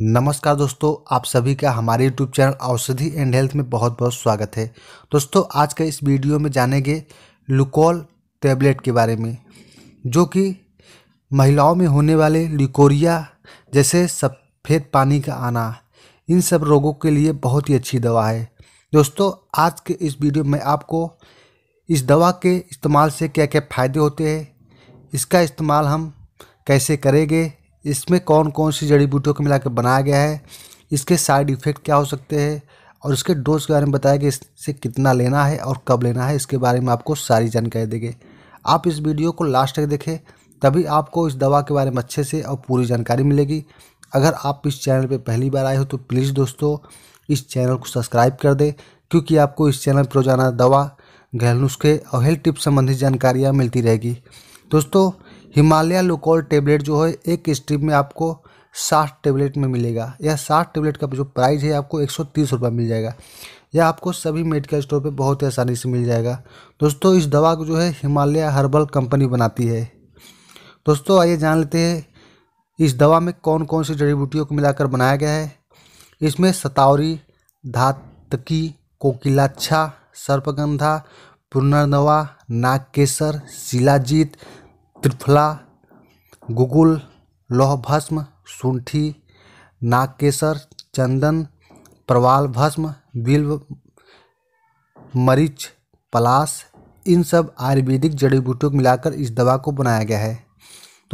नमस्कार दोस्तों आप सभी का हमारे YouTube channel Aushadhi and Health में बहुत बहुत स्वागत है दोस्तों आज के इस वीडियो में जानेंगे लुकोल टैबलेट के बारे में जो कि महिलाओं में होने वाले लिकोरिया जैसे सफ़ेद पानी का आना इन सब रोगों के लिए बहुत ही अच्छी दवा है दोस्तों आज के इस वीडियो में आपको इस दवा के इस्तेमाल से क्या क्या फ़ायदे होते हैं इसका इस्तेमाल हम कैसे करेंगे इसमें कौन कौन सी जड़ी बूटियों को मिला बनाया गया है इसके साइड इफ़ेक्ट क्या हो सकते हैं और इसके डोज के बारे में बताया कि इससे कितना लेना है और कब लेना है इसके बारे में आपको सारी जानकारी देंगे आप इस वीडियो को लास्ट तक देखें तभी आपको इस दवा के बारे में अच्छे से और पूरी जानकारी मिलेगी अगर आप इस चैनल पर पहली बार आए हो तो प्लीज़ दोस्तों इस चैनल को सब्सक्राइब कर दें क्योंकि आपको इस चैनल पर रोज़ाना दवा घरेलू नुस्खे और हेल्थ टिप्स संबंधी जानकारियाँ मिलती रहेगी दोस्तों हिमालय लोकॉल टेबलेट जो है एक स्ट्रिप में आपको साठ टेबलेट में मिलेगा यह साठ टेबलेट का जो प्राइस है आपको एक सौ तीस रुपये मिल जाएगा यह आपको सभी मेडिकल स्टोर पे बहुत ही आसानी से मिल जाएगा दोस्तों इस दवा को जो है हिमालय हर्बल कंपनी बनाती है दोस्तों आइए जान लेते हैं इस दवा में कौन कौन सी जड़ी बूटियों को मिलाकर बनाया गया है इसमें सतावरी धातकी कोकिलाच्छा सर्पगंधा पुनर्नवा नागकेसर शिलाजीत त्रिफला गुगुल लोह भस्म सुंठी नागकेसर चंदन प्रवाल भस्म बिल्व मरीच पलास इन सब आयुर्वेदिक जड़ी बूटियों को मिलाकर इस दवा को बनाया गया है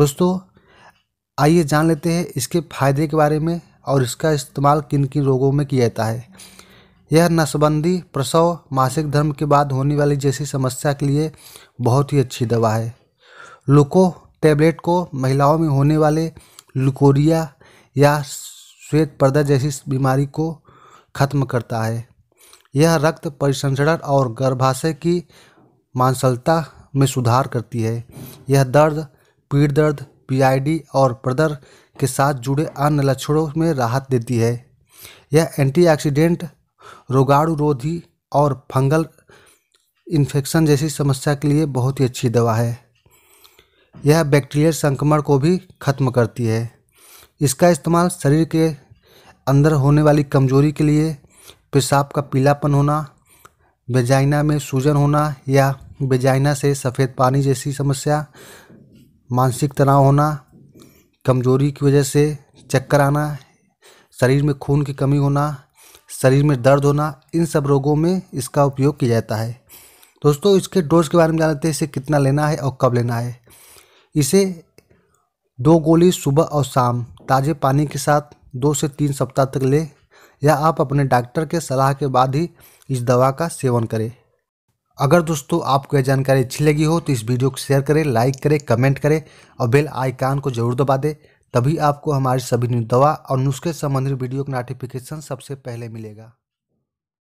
दोस्तों आइए जान लेते हैं इसके फायदे के बारे में और इसका इस्तेमाल किन किन रोगों में किया जाता है यह नसबंदी प्रसव मासिक धर्म के बाद होने वाली जैसी समस्या के लिए बहुत ही अच्छी दवा है लुको टैबलेट को महिलाओं में होने वाले लुकोरिया या श्वेत पर्दा जैसी बीमारी को खत्म करता है यह रक्त परिसंचरण और गर्भाशय की मांसलता में सुधार करती है यह दर्द पीठ दर्द पीआईडी और प्रदर के साथ जुड़े अन्य लक्षणों में राहत देती है यह एंटीऑक्सीडेंट रोगाणुरोधी और फंगल इन्फेक्शन जैसी समस्या के लिए बहुत ही अच्छी दवा है यह बैक्टीरियल संक्रमण को भी खत्म करती है इसका इस्तेमाल शरीर के अंदर होने वाली कमजोरी के लिए पेशाब का पीलापन होना बेजाइना में सूजन होना या बेजाइना से सफ़ेद पानी जैसी समस्या मानसिक तनाव होना कमजोरी की वजह से चक्कर आना शरीर में खून की कमी होना शरीर में दर्द होना इन सब रोगों में इसका उपयोग किया जाता है दोस्तों इसके डोज के बारे में जानते हैं इसे कितना लेना है और कब लेना है इसे दो गोली सुबह और शाम ताज़े पानी के साथ दो से तीन सप्ताह तक लें या आप अपने डॉक्टर के सलाह के बाद ही इस दवा का सेवन करें अगर दोस्तों आपको यह जानकारी अच्छी लगी हो तो इस वीडियो को शेयर करें लाइक करें कमेंट करें और बेल आइकान को जरूर दबा दें तभी आपको हमारी सभी दवा और नुस्खे संबंधित वीडियो का नोटिफिकेशन सबसे पहले मिलेगा